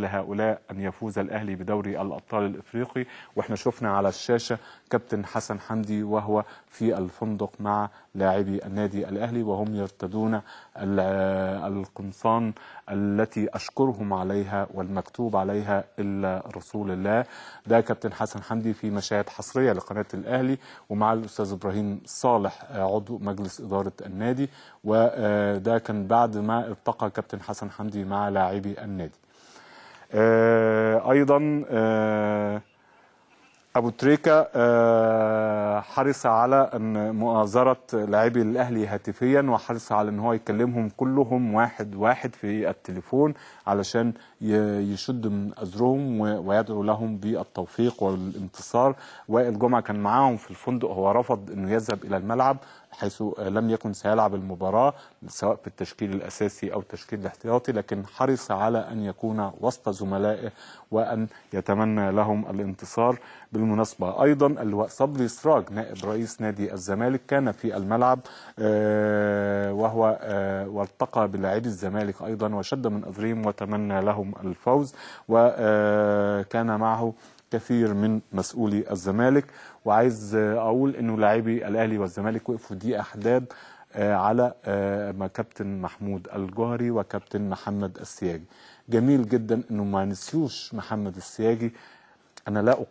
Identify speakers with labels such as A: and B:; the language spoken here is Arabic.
A: لهؤلاء أن يفوز الأهلي بدوري الأبطال الإفريقي وإحنا شفنا على الشاشة كابتن حسن حمدي وهو في الفندق مع لاعبي النادي الأهلي وهم يرتدون القمصان التي أشكرهم عليها والمكتوب عليها إلا رسول الله ده كابتن حسن حمدي في مشاهد حصرية لقناة الأهلي ومع الأستاذ إبراهيم صالح عضو مجلس إدارة النادي وده آه، كان بعد ما التقى كابتن حسن حمدي مع لاعبي النادي E, ayıdan e, ابو تريكا آه، حرص على ان مؤازره لاعبي الاهلي هاتفيا وحرص على ان هو يكلمهم كلهم واحد واحد في التليفون علشان يشد من ازرهم ويدعو لهم بالتوفيق والانتصار وائل جمعه كان معاهم في الفندق هو رفض انه يذهب الى الملعب حيث لم يكن سيلعب المباراه سواء في التشكيل الاساسي او التشكيل الاحتياطي لكن حرص على ان يكون وسط زملائه وان يتمنى لهم الانتصار بالمناسبة أيضا اللواء صبري سراج نائب رئيس نادي الزمالك كان في الملعب آه، وهو آه، والتقى بلاعبي الزمالك أيضا وشد من أظريم وتمنى لهم الفوز وكان آه، معه كثير من مسؤولي الزمالك وعايز اقول انه لاعبي الاهلي والزمالك وقفوا دقيقه حداد على كابتن محمود الجهري وكابتن محمد السياجي جميل جدا انه ما نسيوش محمد السياجي انا لا